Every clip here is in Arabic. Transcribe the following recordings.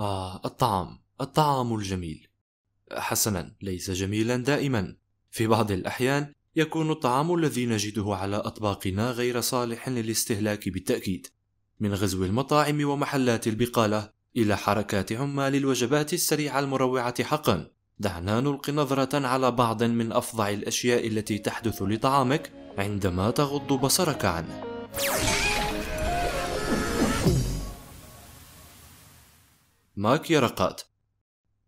آه الطعام الطعام الجميل حسنا ليس جميلا دائما في بعض الأحيان يكون الطعام الذي نجده على أطباقنا غير صالح للاستهلاك بالتأكيد من غزو المطاعم ومحلات البقالة إلى حركات عمال الوجبات السريعة المروعة حقا دعنا نلقي نظرة على بعض من أفظع الأشياء التي تحدث لطعامك عندما تغض بصرك عنه ماك يرقات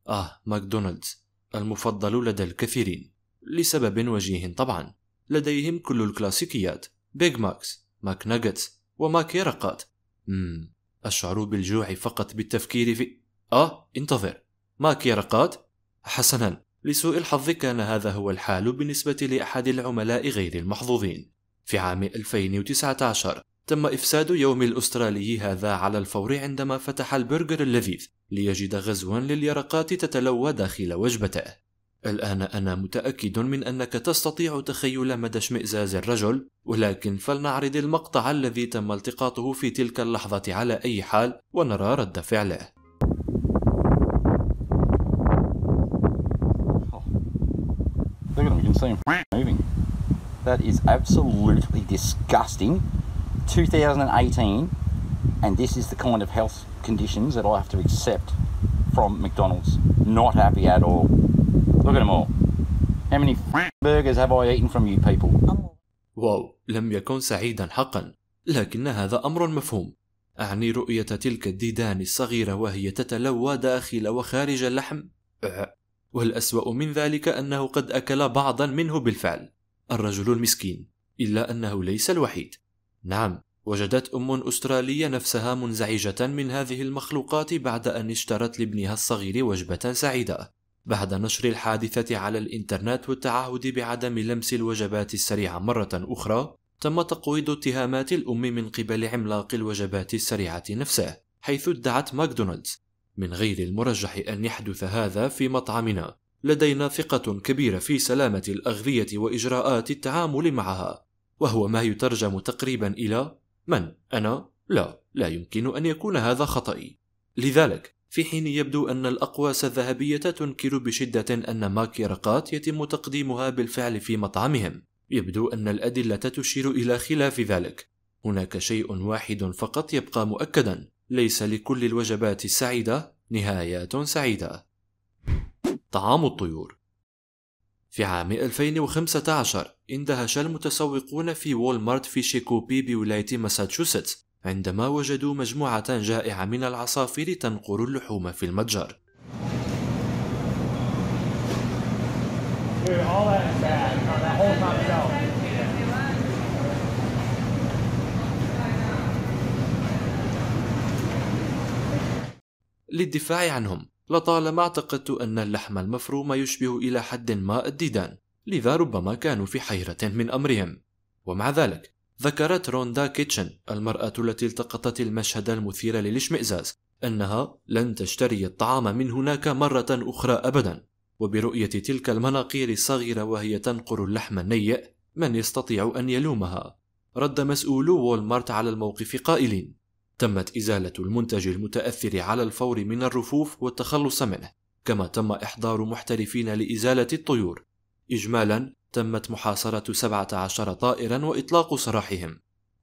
آه ماكدونالدز المفضل لدى الكثيرين لسبب وجيه طبعا لديهم كل الكلاسيكيات بيج ماكس ماك ناجتس وماك يرقات مم. أشعر بالجوع فقط بالتفكير في آه انتظر ماك يرقات حسنا لسوء الحظ كان هذا هو الحال بالنسبة لأحد العملاء غير المحظوظين في عام 2019 تم إفساد يوم الأسترالي هذا على الفور عندما فتح البرجر اللذيذ ليجد غزوا لليرقات تتلوى داخل وجبته. الآن أنا متأكد من أنك تستطيع تخيل مدى اشمئزاز الرجل، ولكن فلنعرض المقطع الذي تم التقاطه في تلك اللحظة على أي حال ونرى رد فعله. That is absolutely disgusting. 2018, and this is the kind of health conditions that I have to accept from McDonald's. Not happy at all. Look at them all. How many burgers have I eaten from you people? واو لم يكن سعيدا حقا لكن هذا أمر مفهوم أعني رؤية تلك الديدان الصغيرة وهي تتلوى داخل وخارج اللحم أه. والأسوأ من ذلك أنه قد أكل بعضا منه بالفعل الرجل المسكين إلا أنه ليس الوحيد نعم وجدت ام استراليه نفسها منزعجه من هذه المخلوقات بعد ان اشترت لابنها الصغير وجبه سعيده بعد نشر الحادثه على الانترنت والتعهد بعدم لمس الوجبات السريعه مره اخرى تم تقويض اتهامات الام من قبل عملاق الوجبات السريعه نفسه حيث ادعت ماكدونالدز من غير المرجح ان يحدث هذا في مطعمنا لدينا ثقه كبيره في سلامه الاغذيه واجراءات التعامل معها وهو ما يترجم تقريبا إلى من أنا لا لا يمكن أن يكون هذا خطأي لذلك في حين يبدو أن الأقواس الذهبية تنكر بشدة أن ماكيرقات يتم تقديمها بالفعل في مطعمهم يبدو أن الأدلة تشير إلى خلاف ذلك هناك شيء واحد فقط يبقى مؤكدا ليس لكل الوجبات السعيدة نهايات سعيدة طعام الطيور في عام 2015 اندهش المتسوقون في وولمارت في شيكوبي بولاية ماساتشوستس عندما وجدوا مجموعة جائعة من العصافير تنقر اللحوم في المتجر للدفاع عنهم لطالما اعتقدت أن اللحم المفروم يشبه إلى حد ما الديدان لذا ربما كانوا في حيرة من أمرهم ومع ذلك ذكرت روندا كيتشن المرأة التي التقطت المشهد المثير للاشمئزاز أنها لن تشتري الطعام من هناك مرة أخرى أبدا وبرؤية تلك المناقير الصغيرة وهي تنقر اللحم النيئ من يستطيع أن يلومها رد مسؤولو وولمارت على الموقف قائلين تمت إزالة المنتج المتأثر على الفور من الرفوف والتخلص منه كما تم إحضار محترفين لإزالة الطيور إجمالا تمت محاصرة 17 طائرا وإطلاق سراحهم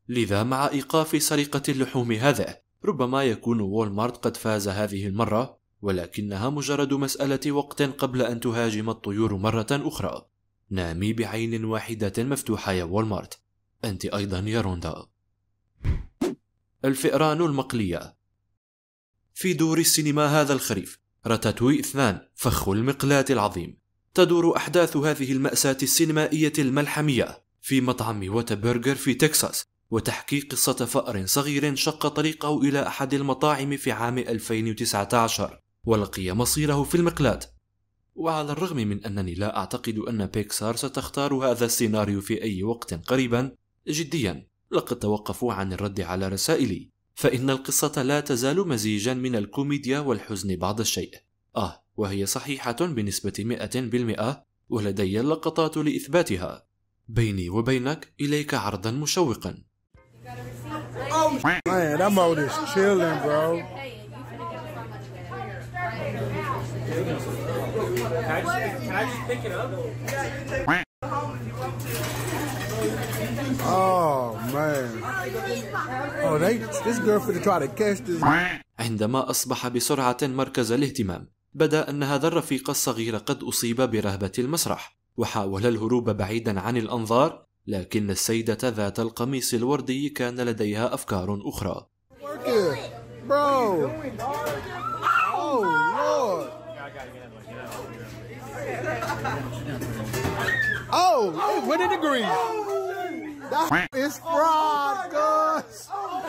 لذا مع إيقاف سرقة اللحوم هذا ربما يكون وولمارت قد فاز هذه المرة ولكنها مجرد مسألة وقت قبل أن تهاجم الطيور مرة أخرى نامي بعين واحدة مفتوحة يا وولمارت أنت أيضا يا روندا الفئران المقلية في دور السينما هذا الخريف راتاتوي اثنان فخ المقلاة العظيم تدور أحداث هذه المأساة السينمائية الملحمية في مطعم وتبرجر في تكساس وتحكي قصة فأر صغير شق طريقه إلى أحد المطاعم في عام 2019 ولقي مصيره في المقلاة وعلى الرغم من أنني لا أعتقد أن بيكسار ستختار هذا السيناريو في أي وقت قريبا جديا لقد توقفوا عن الرد على رسائلي فإن القصة لا تزال مزيجا من الكوميديا والحزن بعض الشيء آه وهي صحيحة بنسبة 100% ولدي اللقطات لإثباتها بيني وبينك إليك عرضا مشوقا Oh عندما أصبح بسرعة مركز الاهتمام بدا أن هذا الرفيق الصغير قد أصيب برهبة المسرح وحاول الهروب بعيدا عن الأنظار لكن السيدة ذات القميص الوردي كان لديها أفكار أخرى Oh, oh, oh the green. That is fraud, oh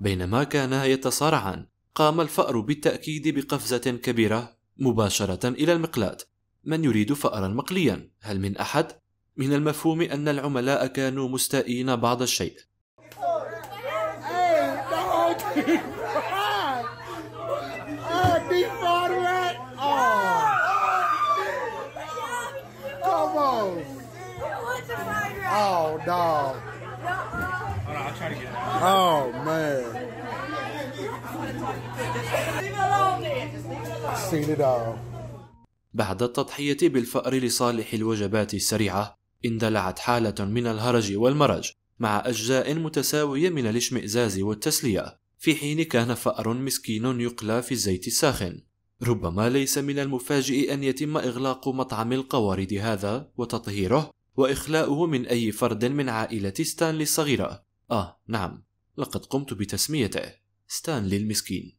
بينما كانا يتصارعان قام الفأر بالتأكيد بقفزة كبيرة مباشرة إلى المقلاة من يريد فأرا مقليا هل من أحد؟ من المفهوم أن العملاء كانوا مستائين بعض الشيء Oh, dog. Hold on, I'll try to get it. Oh, man. بعد التضحية بالفأر لصالح الوجبات السريعة، اندلعت حالة من الهرج والمرج مع أجزاء متساوية من الاشمئزاز والتسلية، في حين كان فأر مسكين يقلى في الزيت الساخن. ربما ليس من المفاجئ أن يتم إغلاق مطعم القوارض هذا وتطهيره وإخلاؤه من أي فرد من عائلة ستانلي الصغيرة آه نعم لقد قمت بتسميته ستانلي المسكين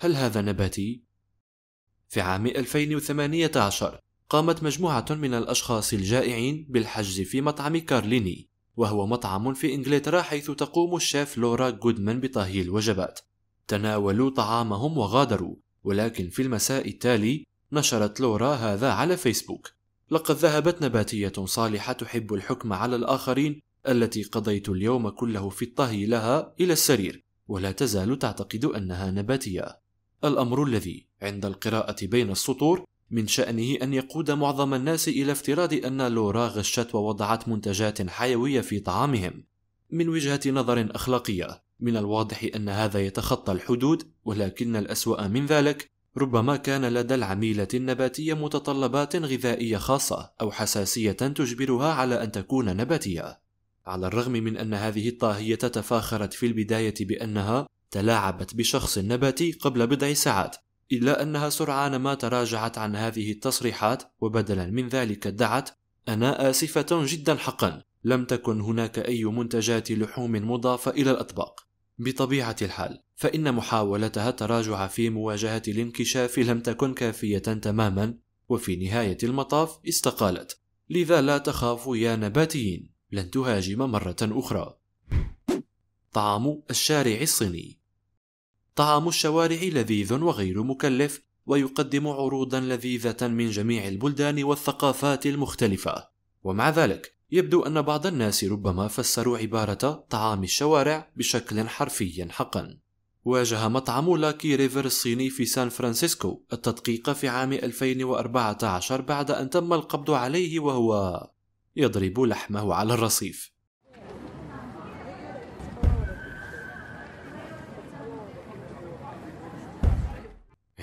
هل هذا نباتي؟ في عام 2018 قامت مجموعة من الأشخاص الجائعين بالحجز في مطعم كارليني وهو مطعم في إنجلترا حيث تقوم الشيف لورا جودمان بطهي الوجبات تناولوا طعامهم وغادروا ولكن في المساء التالي نشرت لورا هذا على فيسبوك لقد ذهبت نباتية صالحة تحب الحكم على الآخرين التي قضيت اليوم كله في الطهي لها إلى السرير ولا تزال تعتقد أنها نباتية الأمر الذي عند القراءة بين السطور من شأنه أن يقود معظم الناس إلى افتراض أن لورا غشت ووضعت منتجات حيوية في طعامهم من وجهة نظر أخلاقية من الواضح أن هذا يتخطى الحدود ولكن الأسوأ من ذلك ربما كان لدى العميلة النباتية متطلبات غذائية خاصة أو حساسية تجبرها على أن تكون نباتية. على الرغم من أن هذه الطاهية تفاخرت في البداية بأنها تلاعبت بشخص نباتي قبل بضع ساعات، إلا أنها سرعان ما تراجعت عن هذه التصريحات وبدلا من ذلك ادعت: "أنا آسفة جدا حقا، لم تكن هناك أي منتجات لحوم مضافة إلى الأطباق". بطبيعة الحال فإن محاولتها التراجع في مواجهة الانكشاف لم تكن كافية تماما وفي نهاية المطاف استقالت لذا لا تخافوا يا نباتيين لن تهاجم مرة أخرى طعام الشارع الصيني طعام الشوارع لذيذ وغير مكلف ويقدم عروضا لذيذة من جميع البلدان والثقافات المختلفة ومع ذلك يبدو أن بعض الناس ربما فسروا عبارة طعام الشوارع بشكل حرفي حقا واجه مطعم لاكي ريفر الصيني في سان فرانسيسكو التدقيق في عام 2014 بعد أن تم القبض عليه وهو يضرب لحمه على الرصيف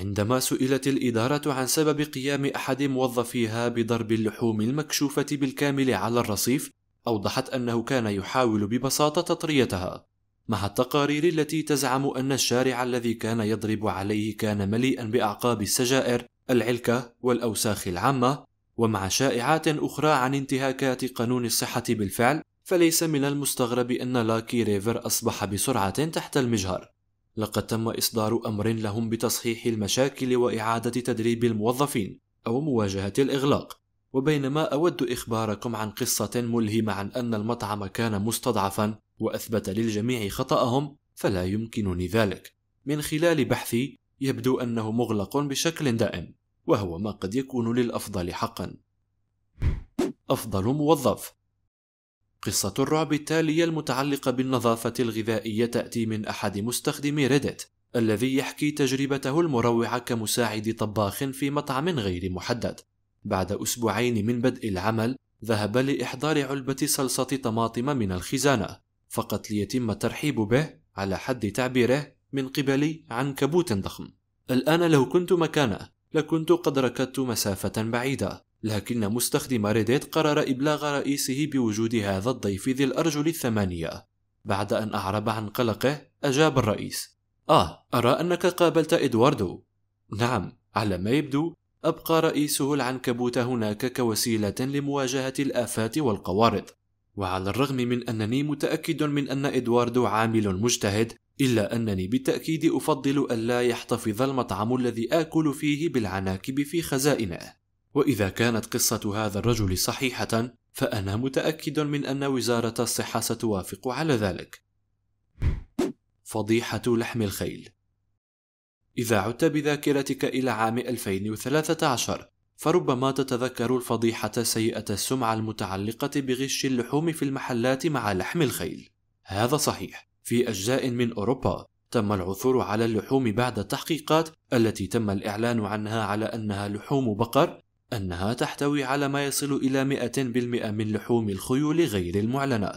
عندما سئلت الإدارة عن سبب قيام أحد موظفيها بضرب اللحوم المكشوفة بالكامل على الرصيف، أوضحت أنه كان يحاول ببساطة تطريتها، مع التقارير التي تزعم أن الشارع الذي كان يضرب عليه كان مليئا بأعقاب السجائر، العلكة والأوساخ العامة، ومع شائعات أخرى عن انتهاكات قانون الصحة بالفعل، فليس من المستغرب أن لاكي ريفر أصبح بسرعة تحت المجهر. لقد تم إصدار أمر لهم بتصحيح المشاكل وإعادة تدريب الموظفين أو مواجهة الإغلاق وبينما أود إخباركم عن قصة ملهمة عن أن المطعم كان مستضعفا وأثبت للجميع خطأهم فلا يمكنني ذلك من خلال بحثي يبدو أنه مغلق بشكل دائم وهو ما قد يكون للأفضل حقا أفضل موظف قصة الرعب التالية المتعلقة بالنظافة الغذائية تأتي من أحد مستخدمي ريدت الذي يحكي تجربته المروعة كمساعد طباخ في مطعم غير محدد. بعد أسبوعين من بدء العمل، ذهب لإحضار علبة صلصة طماطم من الخزانة، فقط ليتم الترحيب به على حد تعبيره من قبل عنكبوت ضخم. الآن لو كنت مكانه، لكنت قد ركضت مسافة بعيدة، لكن مستخدم ريديت قرر إبلاغ رئيسه بوجود هذا الضيف ذي الأرجل الثمانية بعد أن أعرب عن قلقه أجاب الرئيس آه أرى أنك قابلت إدواردو نعم على ما يبدو أبقى رئيسه العنكبوت هناك كوسيلة لمواجهة الآفات والقوارض وعلى الرغم من أنني متأكد من أن إدواردو عامل مجتهد إلا أنني بالتأكيد أفضل ألا يحتفظ المطعم الذي آكل فيه بالعناكب في خزائنه واذا كانت قصه هذا الرجل صحيحه فانا متاكد من ان وزاره الصحه ستوافق على ذلك فضيحه لحم الخيل اذا عدت بذاكرتك الى عام 2013 فربما تتذكر الفضيحه سيئه السمعه المتعلقه بغش اللحوم في المحلات مع لحم الخيل هذا صحيح في اجزاء من اوروبا تم العثور على اللحوم بعد التحقيقات التي تم الإعلان عنها على أنها لحوم بقر أنها تحتوي على ما يصل إلى 100% من لحوم الخيول غير المعلنة.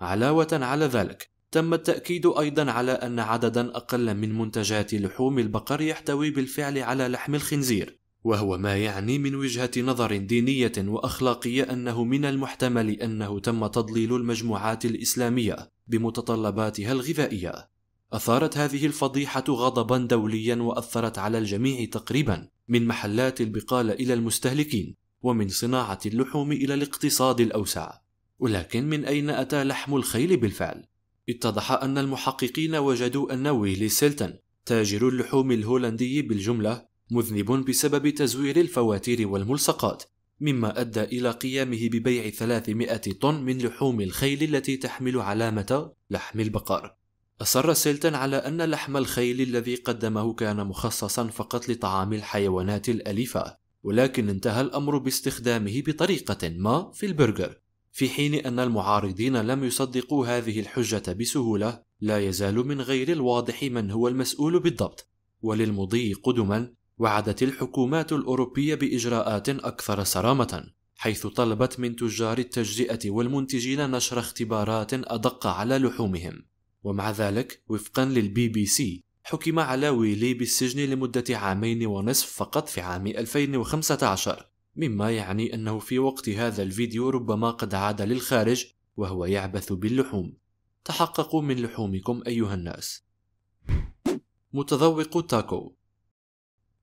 علاوة على ذلك، تم التأكيد أيضا على أن عددا أقل من منتجات لحوم البقر يحتوي بالفعل على لحم الخنزير، وهو ما يعني من وجهة نظر دينية وأخلاقية أنه من المحتمل أنه تم تضليل المجموعات الإسلامية بمتطلباتها الغذائية. أثارت هذه الفضيحة غضبا دوليا وأثرت على الجميع تقريبا، من محلات البقالة إلى المستهلكين ومن صناعة اللحوم إلى الاقتصاد الأوسع ولكن من أين أتى لحم الخيل بالفعل؟ اتضح أن المحققين وجدوا أن ويلي سيلتن تاجر اللحوم الهولندي بالجملة مذنب بسبب تزوير الفواتير والملصقات مما أدى إلى قيامه ببيع 300 طن من لحوم الخيل التي تحمل علامة لحم البقر أصر سيلتن على أن لحم الخيل الذي قدمه كان مخصصا فقط لطعام الحيوانات الأليفة ولكن انتهى الأمر باستخدامه بطريقة ما في البرجر في حين أن المعارضين لم يصدقوا هذه الحجة بسهولة لا يزال من غير الواضح من هو المسؤول بالضبط وللمضي قدما وعدت الحكومات الأوروبية بإجراءات أكثر صرامة حيث طلبت من تجار التجزئة والمنتجين نشر اختبارات أدق على لحومهم ومع ذلك وفقا للبي بي سي حكم على ويلي بالسجن لمدة عامين ونصف فقط في عام 2015 مما يعني أنه في وقت هذا الفيديو ربما قد عاد للخارج وهو يعبث باللحوم تحققوا من لحومكم أيها الناس متذوق تاكو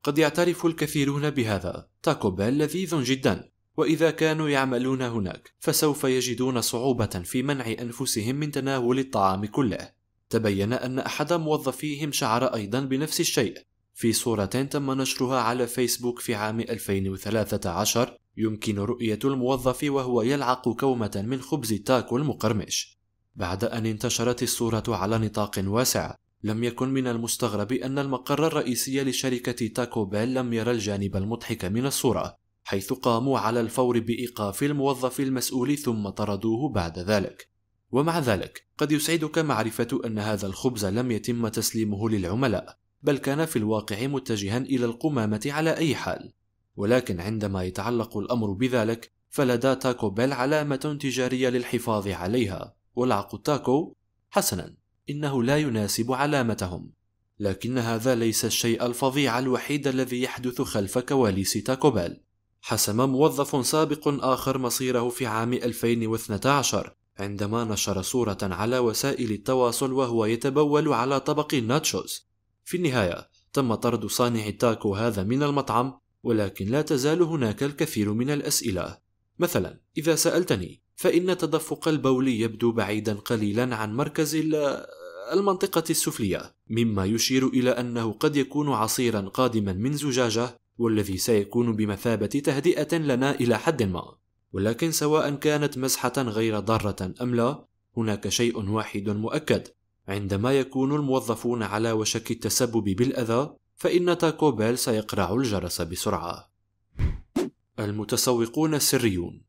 قد يعترف الكثيرون بهذا تاكو بيل لذيذ جدا واذا كانوا يعملون هناك فسوف يجدون صعوبه في منع انفسهم من تناول الطعام كله تبين ان احد موظفيهم شعر ايضا بنفس الشيء في صورة تم نشرها على فيسبوك في عام 2013 يمكن رؤية الموظف وهو يلعق كومة من خبز تاكو المقرمش بعد أن انتشرت الصورة على نطاق واسع لم يكن من المستغرب أن المقر الرئيسي لشركة تاكو بيل لم يرى الجانب المضحك من الصورة حيث قاموا على الفور بايقاف الموظف المسؤول ثم طردوه بعد ذلك ومع ذلك قد يسعدك معرفه ان هذا الخبز لم يتم تسليمه للعملاء بل كان في الواقع متجها الى القمامه على اي حال ولكن عندما يتعلق الامر بذلك فلدى تاكو بيل علامه تجاريه للحفاظ عليها ولعق تاكو حسنا انه لا يناسب علامتهم لكن هذا ليس الشيء الفظيع الوحيد الذي يحدث خلف كواليس تاكو بيل حسم موظف سابق آخر مصيره في عام 2012 عندما نشر صورة على وسائل التواصل وهو يتبول على طبق الناتشوز. في النهاية، تم طرد صانع التاكو هذا من المطعم، ولكن لا تزال هناك الكثير من الأسئلة. مثلا، إذا سألتني، فإن تدفق البول يبدو بعيدا قليلا عن مركز المنطقة السفلية، مما يشير إلى أنه قد يكون عصيرا قادما من زجاجة والذي سيكون بمثابة تهدئة لنا إلى حد ما ولكن سواء كانت مزحة غير ضارة أم لا هناك شيء واحد مؤكد عندما يكون الموظفون على وشك التسبب بالأذى فإن تاكو بيل سيقرع الجرس بسرعة المتسوقون السريون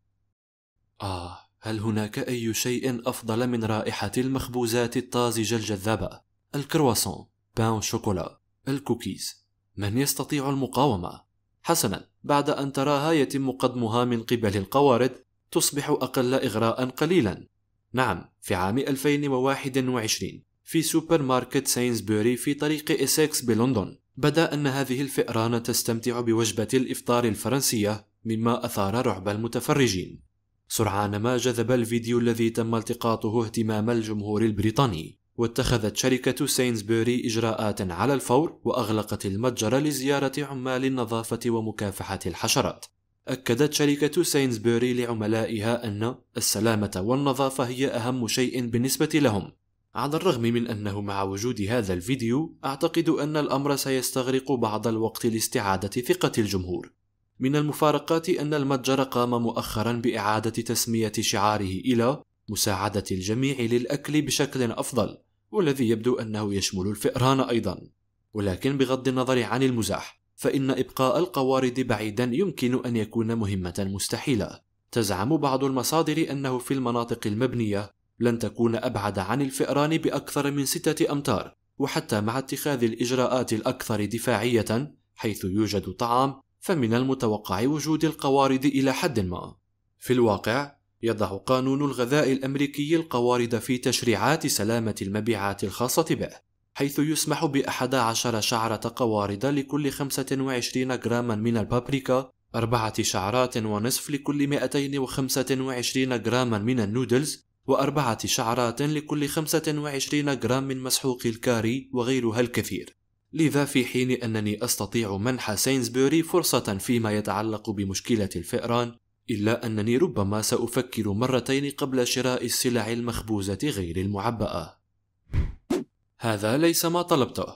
آه هل هناك أي شيء أفضل من رائحة المخبوزات الطازجة الجذابة؟ الكرواسون، بان شوكولا، الكوكيز، من يستطيع المقاومة؟ حسنا بعد أن تراها يتم قدمها من قبل القوارض تصبح أقل إغراء قليلا نعم في عام 2021 في سوبر ماركت ساينزبوري في طريق إسكس بلندن بدا أن هذه الفئران تستمتع بوجبة الإفطار الفرنسية مما أثار رعب المتفرجين سرعان ما جذب الفيديو الذي تم التقاطه اهتمام الجمهور البريطاني واتخذت شركة سينزبوري إجراءات على الفور وأغلقت المتجر لزيارة عمال النظافة ومكافحة الحشرات. أكدت شركة سينزبوري لعملائها أن السلامة والنظافة هي أهم شيء بالنسبة لهم. على الرغم من أنه مع وجود هذا الفيديو، أعتقد أن الأمر سيستغرق بعض الوقت لاستعادة ثقة الجمهور. من المفارقات أن المتجر قام مؤخرا بإعادة تسمية شعاره إلى مساعدة الجميع للأكل بشكل أفضل، والذي يبدو أنه يشمل الفئران أيضا ولكن بغض النظر عن المزاح فإن إبقاء القوارض بعيدا يمكن أن يكون مهمة مستحيلة تزعم بعض المصادر أنه في المناطق المبنية لن تكون أبعد عن الفئران بأكثر من ستة أمتار وحتى مع اتخاذ الإجراءات الأكثر دفاعية حيث يوجد طعام فمن المتوقع وجود القوارض إلى حد ما في الواقع يضع قانون الغذاء الامريكي القوارض في تشريعات سلامه المبيعات الخاصه به حيث يسمح بأحد عشر شعرة قوارض لكل 25 جراما من البابريكا أربعة شعرات ونصف لكل 225 جراما من النودلز وأربعة شعرات لكل 25 جرام من مسحوق الكاري وغيرها الكثير لذا في حين أنني أستطيع منح سينزبوري فرصة فيما يتعلق بمشكلة الفئران إلا أنني ربما سأفكر مرتين قبل شراء السلع المخبوزة غير المعبأة. هذا ليس ما طلبته.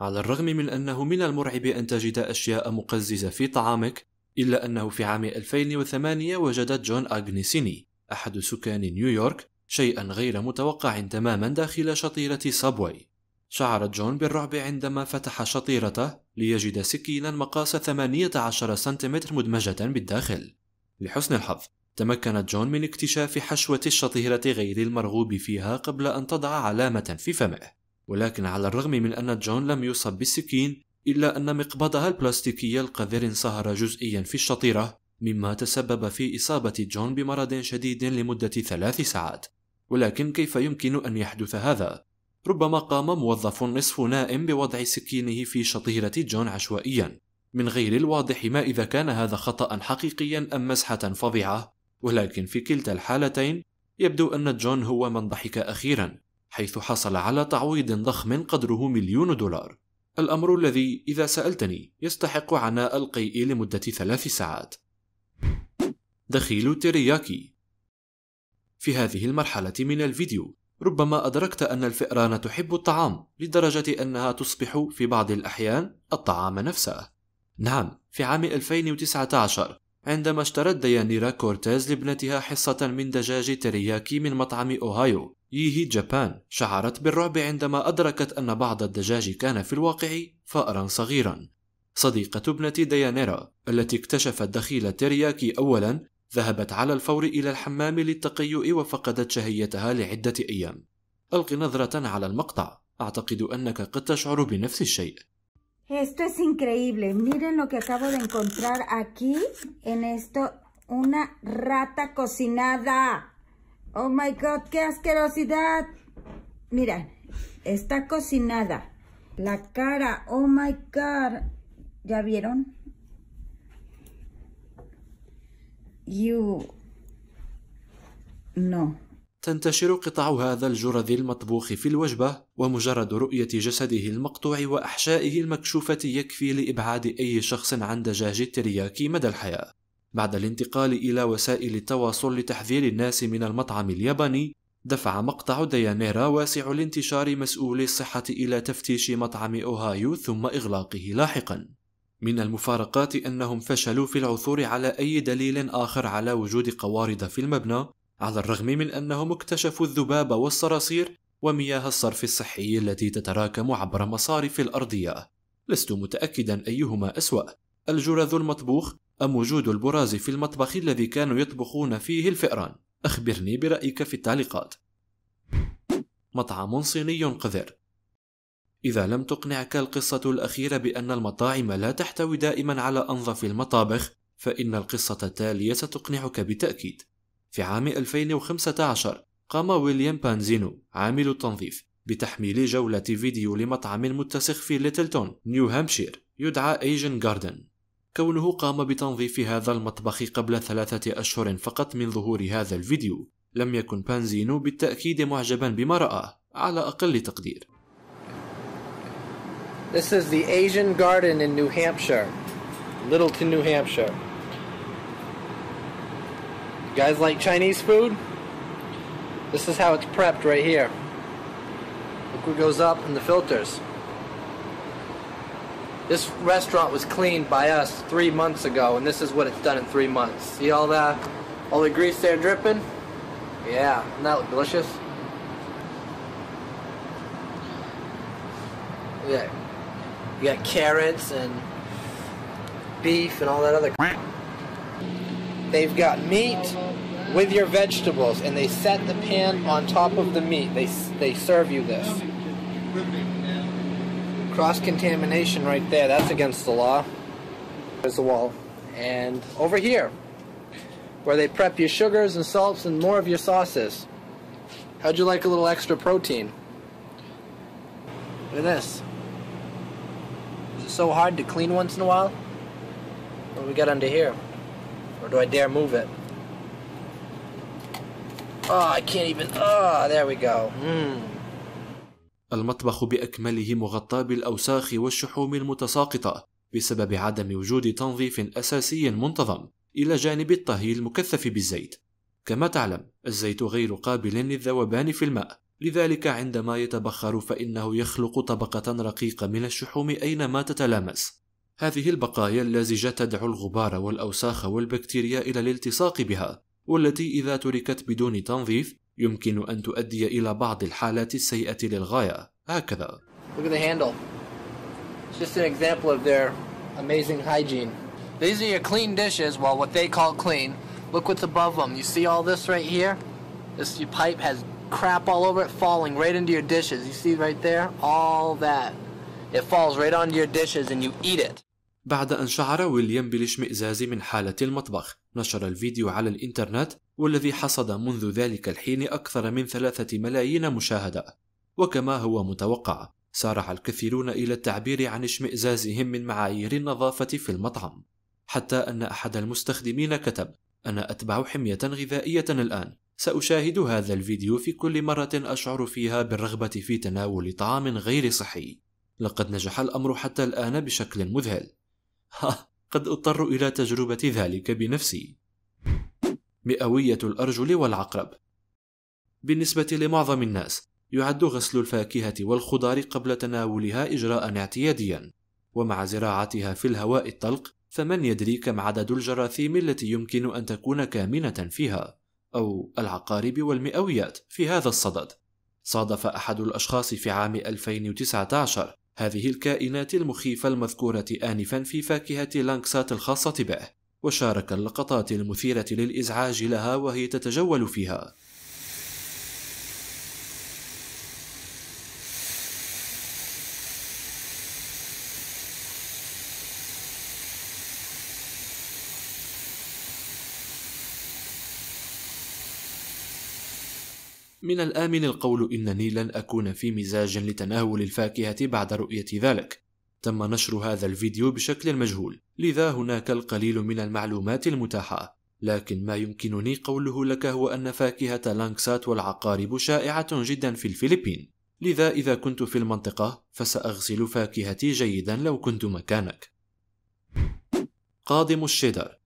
على الرغم من أنه من المرعب أن تجد أشياء مقززة في طعامك، إلا أنه في عام 2008 وجد جون أغنيسيني أحد سكان نيويورك شيئا غير متوقع تماما داخل شطيرة صابواي شعر جون بالرعب عندما فتح شطيرته ليجد سكينا مقاس 18 سنتيمتر مدمجة بالداخل لحسن الحظ تمكن جون من اكتشاف حشوة الشطيرة غير المرغوب فيها قبل أن تضع علامة في فمه ولكن على الرغم من أن جون لم يصب بالسكين إلا أن مقبضها البلاستيكي القذر انصهر جزئيا في الشطيرة مما تسبب في إصابة جون بمرض شديد لمدة ثلاث ساعات ولكن كيف يمكن أن يحدث هذا؟ ربما قام موظف نصف نائم بوضع سكينه في شطيرة جون عشوائيا من غير الواضح ما إذا كان هذا خطأ حقيقيا أم مسحة فظيعة ولكن في كلتا الحالتين يبدو أن جون هو من ضحك أخيرا حيث حصل على تعويض ضخم قدره مليون دولار الأمر الذي إذا سألتني يستحق عناء القيء لمدة ثلاث ساعات دخيل تيرياكي في هذه المرحلة من الفيديو ربما أدركت أن الفئران تحب الطعام لدرجة أنها تصبح في بعض الأحيان الطعام نفسه. نعم، في عام 2019 عندما اشترت ديانيرا كورتيز لابنتها حصة من دجاج ترياكي من مطعم أوهايو ييهي جابان، شعرت بالرعب عندما أدركت أن بعض الدجاج كان في الواقع فأرا صغيرا. صديقة ابنة ديانيرا التي اكتشفت دخيل ترياكي أولا ذهبت على الفور إلى الحمام للتقيؤ وفقدت شهيتها لعدة أيام ألق نظرة على المقطع أعتقد أنك قد تشعر بنفس الشيء Esto es increíble. Miren lo que acabo de encontrar aquí en esto. Una rata cocinada. Oh my God, qué asquerosidad. Mira, está cocinada. La cara, oh my God. ¿Ya vieron? you know. تنتشر قطع هذا الجرذ المطبوخ في الوجبة ومجرد رؤية جسده المقطوع وأحشائه المكشوفة يكفي لإبعاد أي شخص عن دجاج الترياكي مدى الحياة بعد الانتقال إلى وسائل التواصل لتحذير الناس من المطعم الياباني دفع مقطع ديانيرا واسع الانتشار مسؤولي الصحة إلى تفتيش مطعم أوهايو ثم إغلاقه لاحقاً من المفارقات أنهم فشلوا في العثور على أي دليل آخر على وجود قوارض في المبنى على الرغم من أنهم اكتشفوا الذباب والصراصير ومياه الصرف الصحي التي تتراكم عبر مصارف الأرضية لست متأكدا أيهما أسوأ الجرذ المطبوخ أم وجود البراز في المطبخ الذي كانوا يطبخون فيه الفئران أخبرني برأيك في التعليقات مطعم صيني قذر إذا لم تقنعك القصة الأخيرة بأن المطاعم لا تحتوي دائما على أنظف المطابخ فإن القصة التالية ستقنعك بالتأكيد في عام 2015 قام ويليام بانزينو عامل التنظيف بتحميل جولة فيديو لمطعم متسخ في ليتلتون نيو هامشير يدعى ايجن جاردن كونه قام بتنظيف هذا المطبخ قبل ثلاثة أشهر فقط من ظهور هذا الفيديو لم يكن بانزينو بالتأكيد معجبا بما رآه على أقل تقدير This is the Asian Garden in New Hampshire, Littleton, New Hampshire. You guys like Chinese food? This is how it's prepped right here. Look what goes up in the filters. This restaurant was cleaned by us three months ago, and this is what it's done in three months. See all that, all the grease there dripping? Yeah, doesn't that look delicious? Yeah. You got carrots and beef and all that other crap. They've got meat with your vegetables, and they set the pan on top of the meat. They, they serve you this. Cross contamination right there, that's against the law. There's the wall. And over here, where they prep your sugars and salts and more of your sauces. How'd you like a little extra protein? Look at this. so hard to clean once in a while? What do we got under here? Or do I dare move it? Oh, I can't even... Oh, there we go. Hmm. المطبخ بأكمله مغطى بالأوساخ والشحوم المتساقطة بسبب عدم وجود تنظيف أساسي منتظم إلى جانب الطهي المكثف بالزيت كما تعلم الزيت غير قابل للذوبان في الماء لذلك عندما يتبخر فإنه يخلق طبقة رقيقة من الشحوم أينما تتلامس هذه البقايا اللازجة تدعو الغبار والأوساخ والبكتيريا إلى الالتصاق بها والتي إذا تركت بدون تنظيف يمكن أن تؤدي إلى بعض الحالات السيئة للغاية هكذا Look at the handle. It's just an example of their amazing hygiene. These are your clean dishes, well, what they call clean. Look what's above them. You see all this right here? This pipe has crap all over it falling right into your dishes. You see right there? All that. It falls right onto your dishes and you eat it. بعد أن شعر ويليام بالاشمئزاز من حالة المطبخ نشر الفيديو على الإنترنت والذي حصد منذ ذلك الحين أكثر من ثلاثة ملايين مشاهدة وكما هو متوقع سارع الكثيرون إلى التعبير عن اشمئزازهم من معايير النظافة في المطعم حتى أن أحد المستخدمين كتب أنا أتبع حمية غذائية الآن سأشاهد هذا الفيديو في كل مرة أشعر فيها بالرغبة في تناول طعام غير صحي. لقد نجح الأمر حتى الآن بشكل مذهل. ها، قد أضطر إلى تجربة ذلك بنفسي. مئوية الأرجل والعقرب بالنسبة لمعظم الناس، يعد غسل الفاكهة والخضار قبل تناولها إجراءً اعتياديًا، ومع زراعتها في الهواء الطلق، فمن يدري كم عدد الجراثيم التي يمكن أن تكون كامنة فيها؟ أو العقارب والمئويات في هذا الصدد. صادف أحد الأشخاص في عام 2019 هذه الكائنات المخيفة المذكورة آنفا في فاكهة لانكسات الخاصة به، وشارك اللقطات المثيرة للإزعاج لها وهي تتجول فيها. من الآمن القول إنني لن أكون في مزاج لتناول الفاكهة بعد رؤية ذلك. تم نشر هذا الفيديو بشكل مجهول، لذا هناك القليل من المعلومات المتاحة. لكن ما يمكنني قوله لك هو أن فاكهة لانكسات والعقارب شائعة جدا في الفلبين. لذا إذا كنت في المنطقة فسأغسل فاكهتي جيدا لو كنت مكانك. قادم الشيدر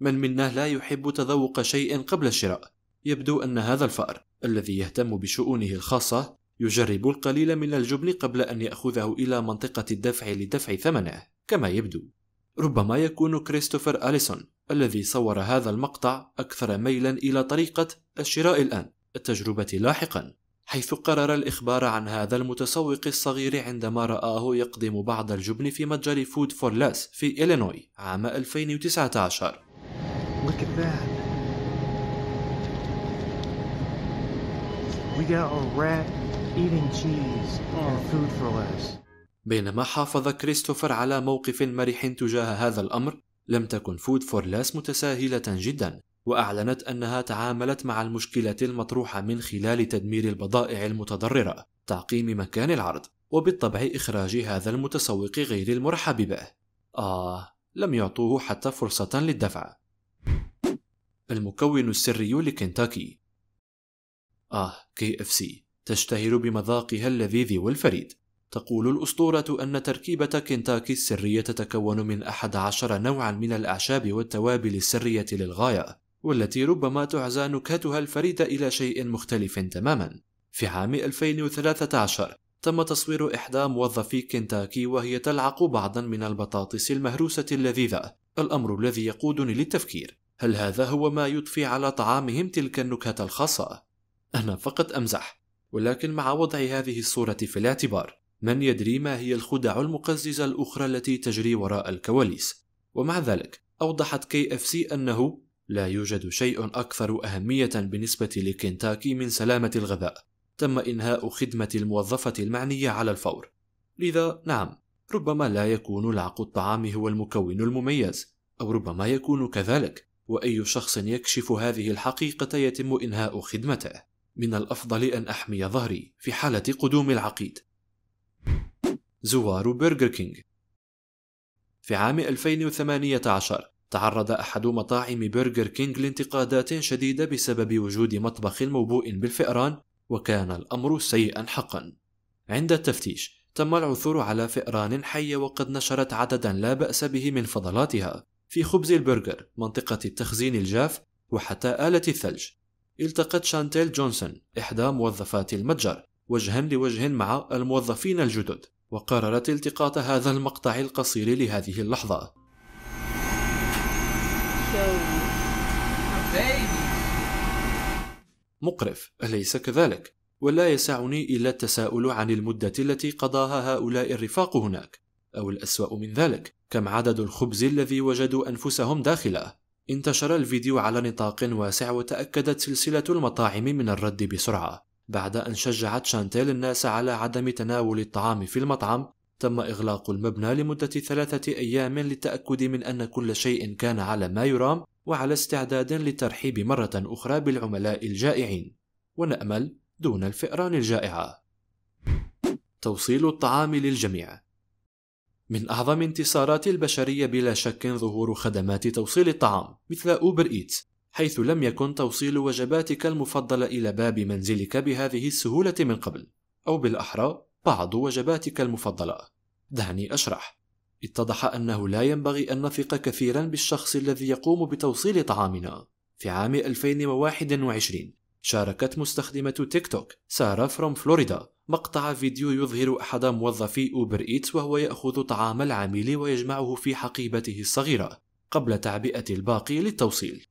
من منا لا يحب تذوق شيء قبل الشراء يبدو أن هذا الفأر الذي يهتم بشؤونه الخاصة يجرب القليل من الجبن قبل أن يأخذه إلى منطقة الدفع لدفع ثمنه كما يبدو ربما يكون كريستوفر أليسون الذي صور هذا المقطع أكثر ميلا إلى طريقة الشراء الآن التجربة لاحقا حيث قرر الإخبار عن هذا المتسوق الصغير عندما رآه يقدم بعض الجبن في متجر فود فور لاس في إلينوي عام 2019 look at that We got a rat eating cheese and oh. food for less. بينما حافظ كريستوفر على موقف مرح تجاه هذا الأمر لم تكن فود فور لاس متساهلة جدا وأعلنت أنها تعاملت مع المشكلة المطروحة من خلال تدمير البضائع المتضررة تعقيم مكان العرض وبالطبع إخراج هذا المتسوق غير المرحب به آه لم يعطوه حتى فرصة للدفع المكون السري لكنتاكي آه كي اف سي تشتهر بمذاقها اللذيذ والفريد تقول الأسطورة أن تركيبة كنتاكي السرية تتكون من أحد عشر نوعا من الأعشاب والتوابل السرية للغاية والتي ربما تعزى نكهتها الفريدة إلى شيء مختلف تماما في عام 2013 تم تصوير إحدى موظفي كنتاكي وهي تلعق بعضا من البطاطس المهروسة اللذيذة الأمر الذي يقودني للتفكير هل هذا هو ما يضفي على طعامهم تلك النكهة الخاصة؟ أنا فقط أمزح ولكن مع وضع هذه الصورة في الاعتبار من يدري ما هي الخدع المقززة الأخرى التي تجري وراء الكواليس ومع ذلك أوضحت كي اف سي أنه لا يوجد شيء أكثر أهمية بالنسبة لكنتاكي من سلامة الغذاء تم إنهاء خدمة الموظفة المعنية على الفور لذا نعم ربما لا يكون لعق الطعام هو المكون المميز أو ربما يكون كذلك وأي شخص يكشف هذه الحقيقة يتم إنهاء خدمته من الأفضل أن أحمي ظهري في حالة قدوم العقيد. زوار برجر كينغ في عام 2018 تعرض أحد مطاعم برجر كينغ لانتقادات شديدة بسبب وجود مطبخ موبوء بالفئران وكان الأمر سيئا حقا عند التفتيش تم العثور على فئران حية وقد نشرت عددا لا بأس به من فضلاتها في خبز البرجر منطقة التخزين الجاف وحتى آلة الثلج التقت شانتيل جونسون إحدى موظفات المتجر وجها لوجه مع الموظفين الجدد وقررت التقاط هذا المقطع القصير لهذه اللحظة مقرف أليس كذلك؟ ولا يسعني إلا التساؤل عن المدة التي قضاها هؤلاء الرفاق هناك أو الأسوأ من ذلك كم عدد الخبز الذي وجدوا أنفسهم داخله انتشر الفيديو على نطاق واسع وتأكدت سلسلة المطاعم من الرد بسرعة بعد أن شجعت شانتيل الناس على عدم تناول الطعام في المطعم تم إغلاق المبنى لمدة ثلاثة أيام للتأكد من أن كل شيء كان على ما يرام وعلى استعداد للترحيب مرة أخرى بالعملاء الجائعين ونأمل دون الفئران الجائعة توصيل الطعام للجميع من أعظم انتصارات البشرية بلا شك ظهور خدمات توصيل الطعام مثل أوبر إيت حيث لم يكن توصيل وجباتك المفضلة إلى باب منزلك بهذه السهولة من قبل أو بالأحرى بعض وجباتك المفضلة دعني أشرح اتضح أنه لا ينبغي أن نثق كثيرا بالشخص الذي يقوم بتوصيل طعامنا في عام 2021 شاركت مستخدمة تيك توك سارة فروم فلوريدا مقطع فيديو يظهر أحد موظفي أوبر إيتس وهو يأخذ طعام العميل ويجمعه في حقيبته الصغيرة قبل تعبئة الباقي للتوصيل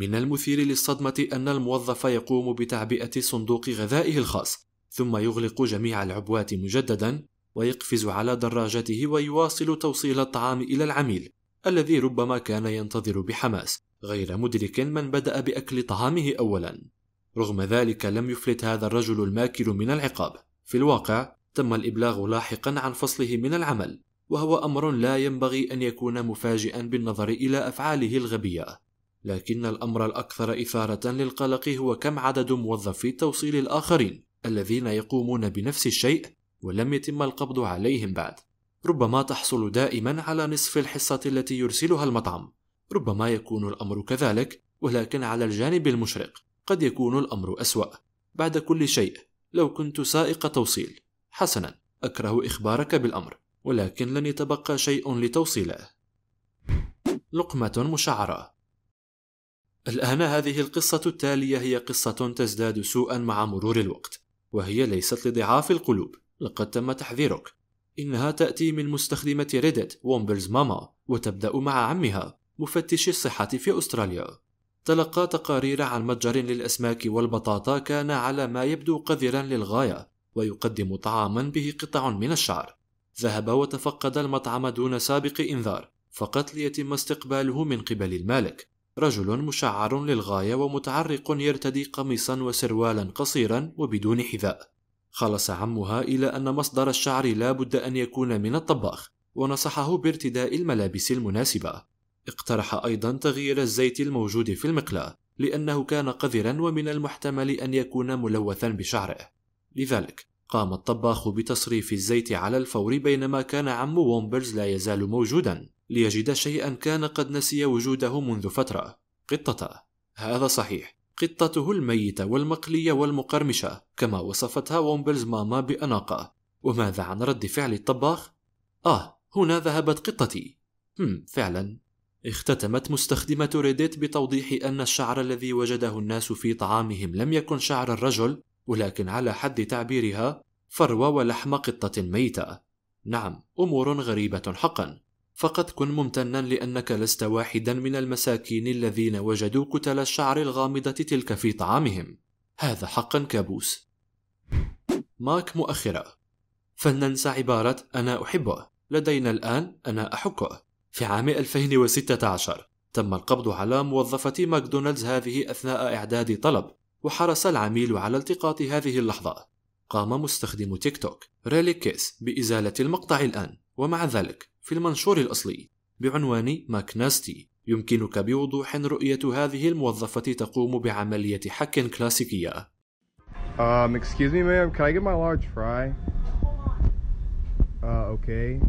من المثير للصدمة أن الموظف يقوم بتعبئة صندوق غذائه الخاص، ثم يغلق جميع العبوات مجددا، ويقفز على دراجته ويواصل توصيل الطعام إلى العميل، الذي ربما كان ينتظر بحماس، غير مدرك من بدأ بأكل طعامه أولا. رغم ذلك لم يفلت هذا الرجل الماكر من العقاب. في الواقع، تم الإبلاغ لاحقا عن فصله من العمل، وهو أمر لا ينبغي أن يكون مفاجئا بالنظر إلى أفعاله الغبية. لكن الأمر الأكثر إثارة للقلق هو كم عدد موظفي التوصيل الآخرين الذين يقومون بنفس الشيء ولم يتم القبض عليهم بعد ربما تحصل دائما على نصف الحصة التي يرسلها المطعم ربما يكون الأمر كذلك ولكن على الجانب المشرق قد يكون الأمر أسوأ بعد كل شيء لو كنت سائق توصيل حسنا أكره إخبارك بالأمر ولكن لن يتبقى شيء لتوصيله لقمة مشعرة الآن هذه القصة التالية هي قصة تزداد سوءا مع مرور الوقت وهي ليست لضعاف القلوب لقد تم تحذيرك إنها تأتي من مستخدمة ريدت وومبرز ماما وتبدأ مع عمها مفتش الصحة في أستراليا تلقى تقارير عن متجر للأسماك والبطاطا كان على ما يبدو قذرا للغاية ويقدم طعاما به قطع من الشعر ذهب وتفقد المطعم دون سابق إنذار فقط ليتم استقباله من قبل المالك رجل مشعر للغاية ومتعرق يرتدي قميصا وسروالا قصيرا وبدون حذاء خلص عمها إلى أن مصدر الشعر لا بد أن يكون من الطباخ ونصحه بارتداء الملابس المناسبة اقترح أيضا تغيير الزيت الموجود في المقلاة لأنه كان قذرا ومن المحتمل أن يكون ملوثا بشعره لذلك قام الطباخ بتصريف الزيت على الفور بينما كان عم وومبرز لا يزال موجودا ليجد شيئا كان قد نسي وجوده منذ فترة قطته هذا صحيح قطته الميتة والمقلية والمقرمشة كما وصفتها وومبلز ماما بأناقة وماذا عن رد فعل الطباخ؟ آه هنا ذهبت قطتي هم فعلا اختتمت مستخدمة ريديت بتوضيح أن الشعر الذي وجده الناس في طعامهم لم يكن شعر الرجل ولكن على حد تعبيرها فروة ولحم قطة ميتة نعم أمور غريبة حقا فقد كن ممتنا لأنك لست واحدا من المساكين الذين وجدوا كتل الشعر الغامضة تلك في طعامهم هذا حقا كابوس ماك مؤخرة فلننسى عبارة أنا أحبه لدينا الآن أنا أحكه في عام 2016 تم القبض على موظفة ماكدونالدز هذه أثناء إعداد طلب وحرص العميل على التقاط هذه اللحظة قام مستخدم تيك توك ريلي كيس بإزالة المقطع الآن ومع ذلك في المنشور الأصلي بعنوان ماكناستي يمكنك بوضوح رؤية هذه الموظفة تقوم بعملية حك كلاسيكية. Um, excuse me, ma'am, can I get my large fry? Uh, okay.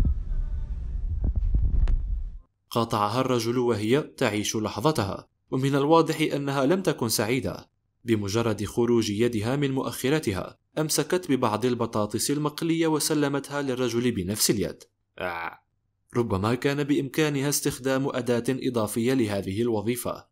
قاطعها الرجل وهي تعيش لحظتها، ومن الواضح أنها لم تكن سعيدة. بمجرد خروج يدها من مؤخرتها، أمسكت ببعض البطاطس المقلية وسلمتها للرجل بنفس اليد. آه. ربما كان بإمكانها استخدام أداة إضافية لهذه الوظيفة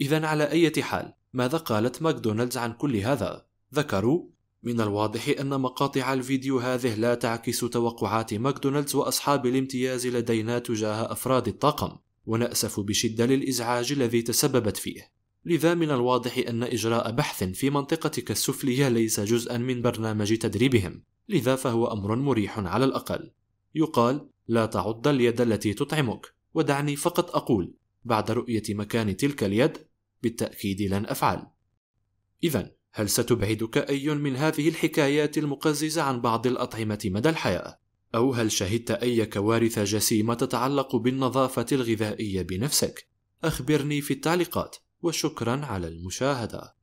إذا على أي حال ماذا قالت ماكدونالدز عن كل هذا؟ ذكروا من الواضح أن مقاطع الفيديو هذه لا تعكس توقعات ماكدونالدز وأصحاب الامتياز لدينا تجاه أفراد الطاقم ونأسف بشدة للإزعاج الذي تسببت فيه لذا من الواضح أن إجراء بحث في منطقتك السفلية ليس جزءا من برنامج تدريبهم لذا فهو أمر مريح على الأقل. يقال: لا تعض اليد التي تطعمك، ودعني فقط أقول: بعد رؤية مكان تلك اليد، بالتأكيد لن أفعل. إذا، هل ستبعدك أي من هذه الحكايات المقززة عن بعض الأطعمة مدى الحياة؟ أو هل شهدت أي كوارث جسيمة تتعلق بالنظافة الغذائية بنفسك؟ أخبرني في التعليقات، وشكرا على المشاهدة.